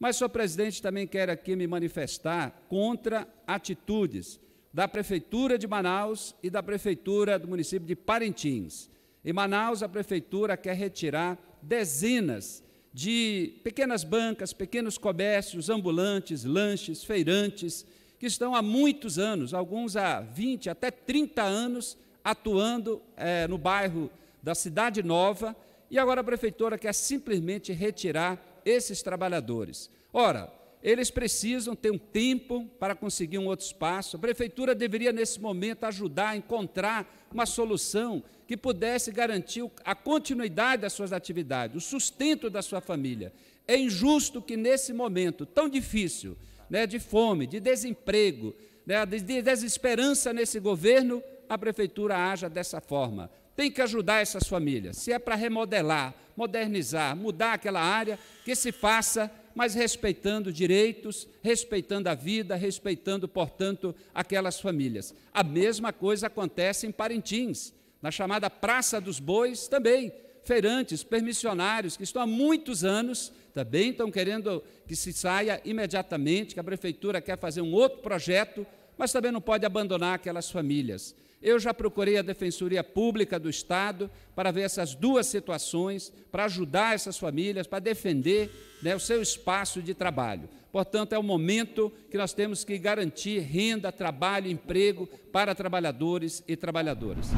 Mas, senhor presidente, também quero aqui me manifestar contra atitudes da Prefeitura de Manaus e da Prefeitura do município de Parintins. Em Manaus, a Prefeitura quer retirar dezenas de pequenas bancas, pequenos comércios, ambulantes, lanches, feirantes, que estão há muitos anos, alguns há 20, até 30 anos, atuando é, no bairro da Cidade Nova, e agora a Prefeitura quer simplesmente retirar esses trabalhadores. Ora, eles precisam ter um tempo para conseguir um outro espaço. A prefeitura deveria, nesse momento, ajudar a encontrar uma solução que pudesse garantir a continuidade das suas atividades, o sustento da sua família. É injusto que, nesse momento tão difícil, né, de fome, de desemprego, né, de desesperança nesse governo, a prefeitura haja dessa forma tem que ajudar essas famílias. Se é para remodelar, modernizar, mudar aquela área, que se faça, mas respeitando direitos, respeitando a vida, respeitando, portanto, aquelas famílias. A mesma coisa acontece em Parintins, na chamada Praça dos Bois também. Feirantes, permissionários que estão há muitos anos também tá estão querendo que se saia imediatamente, que a prefeitura quer fazer um outro projeto, mas também não pode abandonar aquelas famílias. Eu já procurei a Defensoria Pública do Estado para ver essas duas situações, para ajudar essas famílias, para defender né, o seu espaço de trabalho. Portanto, é o momento que nós temos que garantir renda, trabalho, emprego para trabalhadores e trabalhadoras.